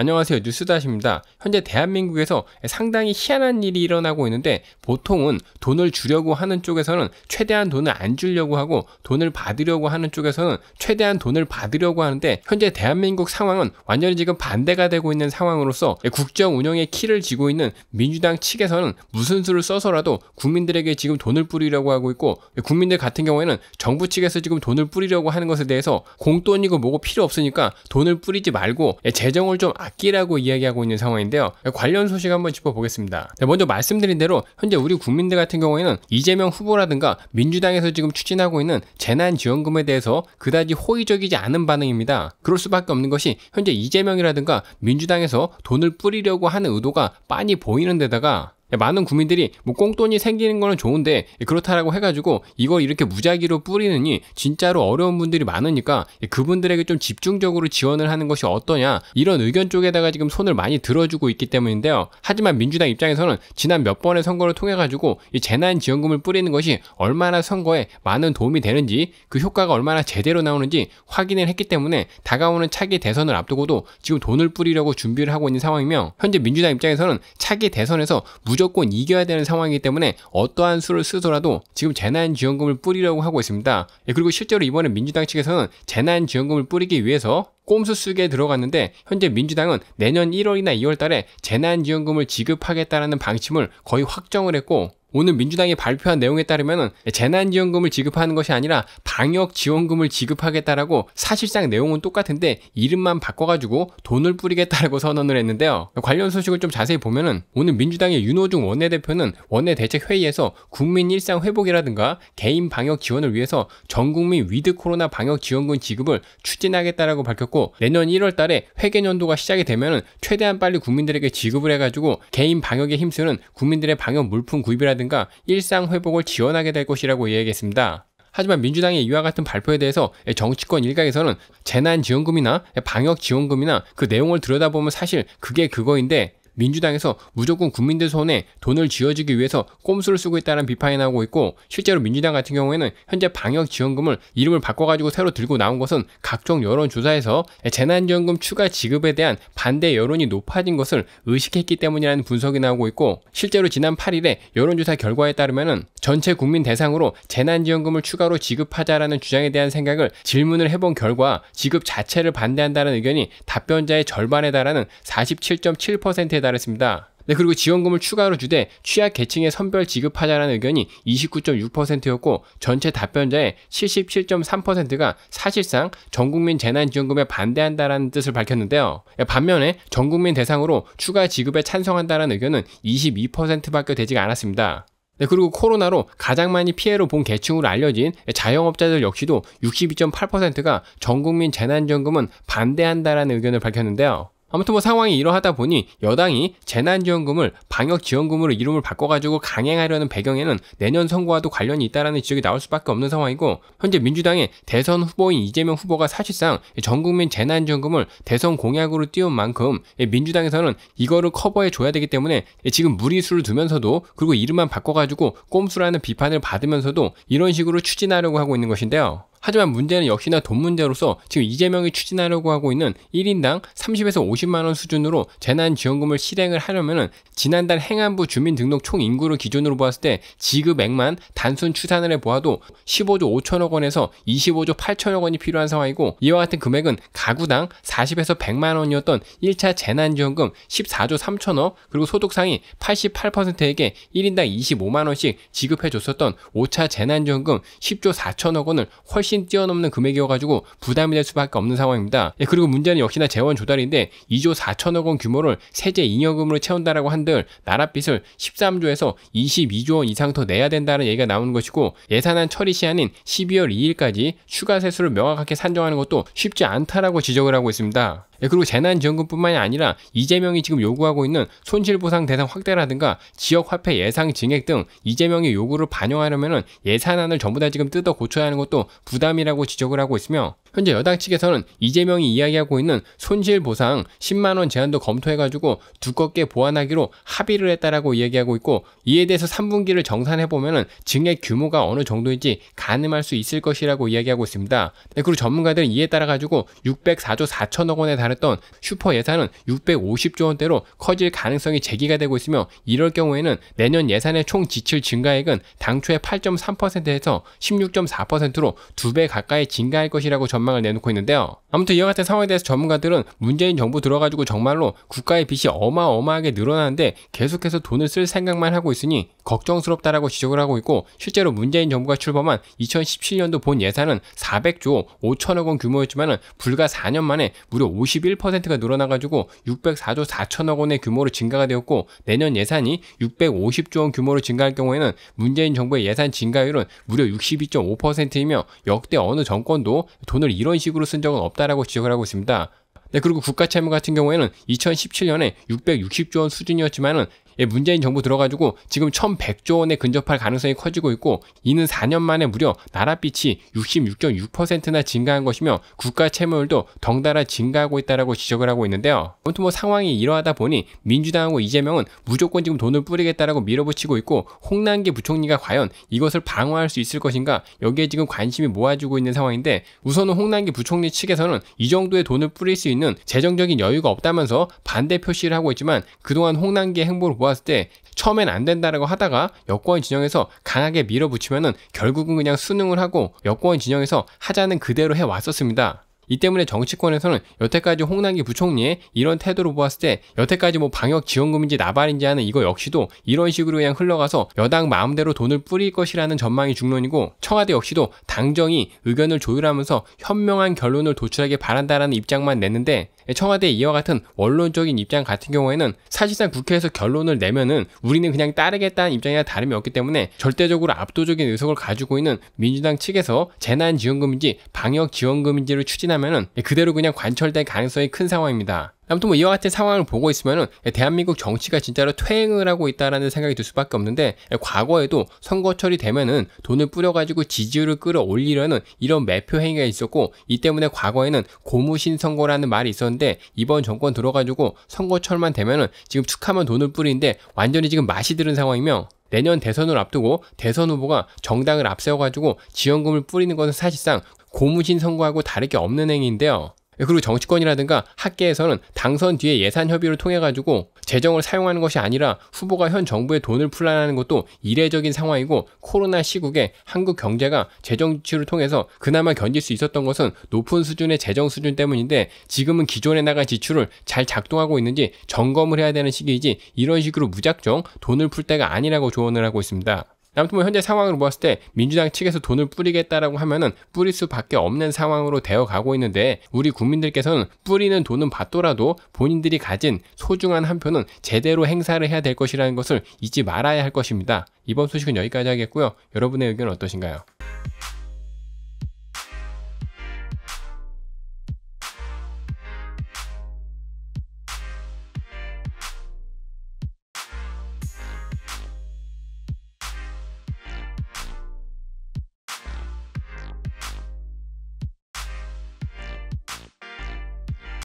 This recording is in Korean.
안녕하세요. 뉴스다십입니다 현재 대한민국에서 상당히 희한한 일이 일어나고 있는데 보통은 돈을 주려고 하는 쪽에서는 최대한 돈을 안 주려고 하고 돈을 받으려고 하는 쪽에서는 최대한 돈을 받으려고 하는데 현재 대한민국 상황은 완전히 지금 반대가 되고 있는 상황으로서 국정 운영의 키를 쥐고 있는 민주당 측에서는 무슨 수를 써서라도 국민들에게 지금 돈을 뿌리려고 하고 있고 국민들 같은 경우에는 정부 측에서 지금 돈을 뿌리려고 하는 것에 대해서 공돈이고 뭐고 필요 없으니까 돈을 뿌리지 말고 재정을 좀 아, 악기라고 이야기하고 있는 상황인데요. 관련 소식 한번 짚어보겠습니다. 네, 먼저 말씀드린 대로 현재 우리 국민들 같은 경우에는 이재명 후보라든가 민주당에서 지금 추진하고 있는 재난지원금에 대해서 그다지 호의적이지 않은 반응입니다. 그럴 수밖에 없는 것이 현재 이재명이라든가 민주당에서 돈을 뿌리려고 하는 의도가 빤히 보이는 데다가 예, 많은 국민들이 뭐 꽁돈이 생기는 거는 좋은데 그렇다라고 해가지고 이걸 이렇게 무작위로 뿌리느니 진짜로 어려운 분들이 많으니까 예, 그분들에게 좀 집중적으로 지원을 하는 것이 어떠냐 이런 의견 쪽에다가 지금 손을 많이 들어주고 있기 때문인데요. 하지만 민주당 입장에서는 지난 몇 번의 선거를 통해 가지고 이 재난지원금을 뿌리는 것이 얼마나 선거에 많은 도움이 되는지 그 효과가 얼마나 제대로 나오는지 확인을 했기 때문에 다가오는 차기 대선을 앞두고도 지금 돈을 뿌리려고 준비를 하고 있는 상황이며 현재 민주당 입장에서는 차기 대선에서 무조 무조건 이겨야 되는 상황이기 때문에 어떠한 수를 쓰더라도 지금 재난지원금을 뿌리려고 하고 있습니다. 예, 그리고 실제로 이번에 민주당 측에서는 재난지원금을 뿌리기 위해서 꼼수 쓰기에 들어갔는데 현재 민주당은 내년 1월이나 2월 달에 재난지원금을 지급하겠다라는 방침을 거의 확정을 했고 오늘 민주당이 발표한 내용에 따르면 재난지원금을 지급하는 것이 아니라 방역지원금을 지급하겠다라고 사실상 내용은 똑같은데 이름만 바꿔가지고 돈을 뿌리겠다라고 선언을 했는데요. 관련 소식을 좀 자세히 보면은 오늘 민주당의 윤호중 원내대표는 원내대책회의에서 국민 일상 회복이라든가 개인 방역 지원을 위해서 전국민 위드 코로나 방역 지원금 지급을 추진하겠다라고 밝혔고 내년 1월 달에 회계연도가 시작이 되면 최대한 빨리 국민들에게 지급을 해가지고 개인 방역에 힘쓰는 국민들의 방역 물품 구입이라든가 회복라든가 일상 회복을 지원하게 될 것이라고 이야기했습니다. 하지만 민주당의 이와 같은 발표에 대해서 정치권 일각에서는 재난지원금이나 방역지원금이나 그 내용을 들여다보면 사실 그게 그거인데 민주당에서 무조건 국민들 손에 돈을 쥐어주기 위해서 꼼수를 쓰고 있다는 비판이 나오고 있고 실제로 민주당 같은 경우에는 현재 방역 지원금을 이름을 바꿔가지고 새로 들고 나온 것은 각종 여론조사에서 재난지원금 추가 지급에 대한 반대 여론이 높아진 것을 의식했기 때문이라는 분석이 나오고 있고 실제로 지난 8일에 여론조사 결과에 따르면 전체 국민 대상으로 재난지원금을 추가로 지급하자라는 주장에 대한 생각을 질문을 해본 결과 지급 자체를 반대한다는 의견이 답변자의 절반에 달하는 47.7%에 달했습니다. 네, 그리고 지원금을 추가로 주되 취약 계층에 선별 지급하자라는 의견이 29.6%였고 전체 답변자의 77.3%가 사실상 전국민 재난지원금에 반대한다라는 뜻을 밝혔는데요. 네, 반면에 전국민 대상으로 추가 지급에 찬성한다라는 의견은 22%밖에 되지가 않았습니다. 네, 그리고 코로나로 가장 많이 피해를 본 계층으로 알려진 자영업자들 역시도 62.8%가 전국민 재난지원금은 반대한다라는 의견을 밝혔는데요. 아무튼 뭐 상황이 이러하다 보니 여당이 재난지원금을 방역지원금으로 이름을 바꿔가지고 강행하려는 배경에는 내년 선거와도 관련이 있다라는 지적이 나올 수밖에 없는 상황이고 현재 민주당의 대선 후보인 이재명 후보가 사실상 전국민 재난지원금을 대선 공약으로 띄운 만큼 민주당에서는 이거를 커버해 줘야 되기 때문에 지금 무리수를 두면서도 그리고 이름만 바꿔가지고 꼼수라는 비판을 받으면서도 이런 식으로 추진하려고 하고 있는 것인데요. 하지만 문제는 역시나 돈 문제로서 지금 이재명이 추진하려고 하고 있는 1인당 30에서 50만원 수준으로 재난지원금을 실행을 하려면은 지난달 행안부 주민등록 총 인구를 기준으로 보았을 때 지급액만 단순 추산을 해보아도 15조 5천억 원에서 25조 8천억 원이 필요한 상황이고 이와 같은 금액은 가구당 40에서 100만 원이었던 1차 재난지원금 14조 3천억 그리고 소득상위 88%에게 1인당 25만 원씩 지급해줬었던 5차 재난지원금 10조 4천억 원을 훨씬 훨씬 뛰어넘는 금액이어가지고 부담이 될 수밖에 없는 상황입니다. 예, 그리고 문제는 역시나 재원 조달인데 2조 4천억 원 규모를 세제 잉여금으로 채운다라고 한들 나랏빚을 13조에서 22조 원 이상 더 내야 된다는 얘기가 나오는 것이고 예산안 처리 시한인 12월 2일까지 추가 세수를 명확하게 산정하는 것도 쉽지 않다라고 지적을 하고 있습니다. 예, 그리고 재난지원금뿐만이 아니라 이재명이 지금 요구하고 있는 손실보상 대상 확대라든가 지역화폐 예상 증액 등 이재명의 요구를 반영하려면 예산안을 전부 다 지금 뜯어 고쳐야 하는 것도 부담이라고 지적을 하고 있으며 현재 여당 측에서는 이재명이 이야기하고 있는 손실 보상 10만 원 제한도 검토해가지고 두껍게 보완하기로 합의를 했다라고 이야기하고 있고 이에 대해서 3분기를 정산해 보면은 증액 규모가 어느 정도인지 가늠할 수 있을 것이라고 이야기하고 있습니다. 네, 그리고 전문가들은 이에 따라 가지고 604조 4천억 원에 달했던 슈퍼 예산은 650조 원대로 커질 가능성이 제기가 되고 있으며 이럴 경우에는 내년 예산의 총 지출 증가액은 당초의 8.3%에서 16.4%로 두 배 가까이 증가할 것이라고 전 전망을 내놓고 있는데요. 아무튼 이와 같은 상황에 대해서 전문가들은 문재인 정부 들어가지고 정말로 국가의 빚이 어마어마하게 늘어나는데 계속해서 돈을 쓸 생각만 하고 있으니 걱정스럽다라고 지적을 하고 있고 실제로 문재인 정부가 출범한 2017년도 본 예산은 400조 5천억 원 규모였지만은 불과 4년 만에 무려 51%가 늘어나가지고 604조 4천억 원의 규모로 증가가 되었고 내년 예산이 650조 원 규모로 증가할 경우에는 문재인 정부의 예산 증가율은 무려 62.5%이며 역대 어느 정권도 돈을 법을 이런 식으로 쓴 적은 없다라고 지적을 하고 있습니다. 네, 그리고 국가채무 같은 경우에는 2017년에 660조 원 수준이었지만은 예, 문재인 정부 들어가지고 지금 1,100조 원에 근접할 가능성이 커지고 있고 이는 4년 만에 무려 나라빛이 66.6%나 증가한 것이며 국가 채무율도 덩달아 증가하고 있다라고 지적을 하고 있는데요. 아무튼 뭐 상황이 이러하다 보니 민주당하고 이재명은 무조건 지금 돈을 뿌리겠다라고 밀어붙이고 있고 홍남기 부총리가 과연 이것을 방어할 수 있을 것인가 여기에 지금 관심이 모아지고 있는 상황인데 우선은 홍남기 부총리 측에서는 이 정도의 돈을 뿌릴 수 있는 재정적인 여유가 없다면서 반대 표시를 하고 있지만 그동안 홍남기의 행보를 보았을때 처음엔 안 된다라고 하다가 여권 진영에서 강하게 밀어붙이면은 결국은 그냥 수능을 하고 여권 진영에서 하자는 그대로 해 왔었습니다. 이 때문에 정치권에서는 여태까지 홍남기 부총리의 이런 태도로 보았을 때 여태까지 뭐 방역 지원금인지 나발인지 하는 이거 역시도 이런 식으로 그냥 흘러가서 여당 마음대로 돈을 뿌릴 것이라는 전망이 중론이고 청와대 역시도 당정이 의견을 조율하면서 현명한 결론을 도출하길 바란다라는 입장만 냈는데 청와대 이와 같은 원론적인 입장 같은 경우에는 사실상 국회에서 결론을 내면은 우리는 그냥 따르겠다는 입장이나 다름이 없기 때문에 절대적으로 압도적인 의석을 가지고 있는 민주당 측에서 재난지원금인지 방역지원금인지를 추진하면 하면은 그대로 그냥 관철될 가능성이 큰 상황입니다. 아무튼 뭐 이와 같은 상황을 보고 있으면은 대한민국 정치가 진짜로 퇴행을 하고 있다라는 생각이 들 수밖에 없는데 과거에도 선거철이 되면은 돈을 뿌려가지고 지지율을 끌어올리려는 이런 매표 행위가 있었고 이 때문에 과거에는 고무신 선거라는 말이 있었는데 이번 정권 들어가지고 선거철만 되면은 지금 축하만 돈을 뿌리는데 완전히 지금 맛이 들은 상황이며 내년 대선을 앞두고 대선 후보가 정당을 앞세워가지고 지원금을 뿌리는 것은 사실상 고무신 선거하고 다를 게 없는 행위인데요. 예, 그리고 정치권이라든가 학계에서는 당선 뒤에 예산 협의를 통해 가지고 재정을 사용하는 것이 아니라 후보가 현 정부의 돈을 풀라는 것도 이례적인 상황이고 코로나 시국에 한국 경제가 재정 지출을 통해서 그나마 견딜 수 있었던 것은 높은 수준의 재정 수준 때문인데 지금은 기존에 나간 지출을 잘 작동하고 있는지 점검을 해야 되는 시기이지 이런 식으로 무작정 돈을 풀 때가 아니라고 조언을 하고 있습니다. 아무튼 뭐 현재 상황을 보았을 때 민주당 측에서 돈을 뿌리겠다라고 하면은 뿌릴 수밖에 없는 상황으로 되어 가고 있는데 우리 국민들께서는 뿌리는 돈은 받더라도 본인들이 가진 소중한 한 표는 제대로 행사를 해야 될 것이라는 것을 잊지 말아야 할 것입니다. 이번 소식은 여기까지 하겠고요. 여러분의 의견 어떠신가요?